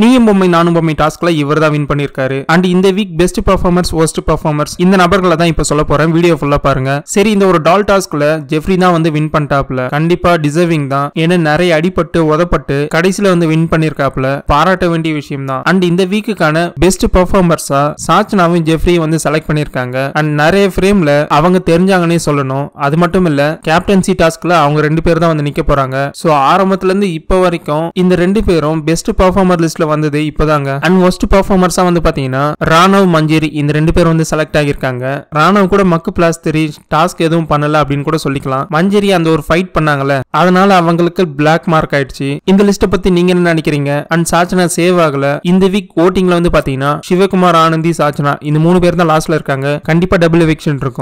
நீயும் பொம்மை நானும் பொம்மை டாஸ்க்ல இவர் தான் வின் பண்ணிருக்காரு அண்ட் இந்த week best performers worst performers இந்த நபர்களை தான் இப்ப சொல்ல போறேன் வீடியோ ஃபுல்லா பாருங்க சரி இந்த ஒரு டால் டாஸ்க்ல ஜெஃப்ரி தான் வந்து வின் பண்ணிட்டாப்ல கண்டிப்பா டிசர்விங் தான் ஏன்னா நிறைய அடிப்பட்டு உதப்பட்டு கடைசியில வந்து வின் பண்ணிருக்காப்ல பாராட்ட வேண்டிய விஷயம் தான் அண்ட் இந்த வீக்குக்கான பெஸ்ட் பர்ஃபார்மர்ஸா சாச்சனாவும் ஜெஃப்ரியும் வந்து செலக்ட் பண்ணிருக்காங்க அண்ட் நிறைய ஃப்ரேம்ல அவங்க தெரிஞ்சாங்கன்னே சொல்லணும் அது மட்டும் இல்ல கேப்டன்சி டாஸ்க்ல அவங்க ரெண்டு பேர் தான் வந்து நிக்க போறாங்க சோ ஆரம்பத்துல இருந்து இப்ப வரைக்கும் இந்த ரெண்டு பேரும் பெஸ்ட் பர்ஃபார்மர் லிஸ்ட் லிஸ்ட்ல வந்தது இப்போதாங்க அண்ட் ஒஸ்ட் பர்ஃபார்மர்ஸா வந்து பாத்தீங்கன்னா ராணவ் மஞ்சேரி இந்த ரெண்டு பேர் வந்து செலக்ட் ஆகியிருக்காங்க ராணவ் கூட மக்கு பிளாஸ் தெரி டாஸ்க் எதுவும் பண்ணல அப்படின்னு கூட சொல்லிக்கலாம் மஞ்சேரி அந்த ஒரு ஃபைட் பண்ணாங்கல்ல அதனால அவங்களுக்கு பிளாக் மார்க் ஆயிடுச்சு இந்த லிஸ்ட பத்தி நீங்க என்ன நினைக்கிறீங்க அண்ட் சாச்சனா சேவ் ஆகல இந்த வீக் ஓட்டிங்ல வந்து பாத்தீங்கன்னா சிவகுமார் ஆனந்தி சாச்சனா இந்த மூணு பேர் தான் லாஸ்ட்ல இருக்காங்க கண்டிப்பா டபுள் எவிக்ஷன் இருக்கும்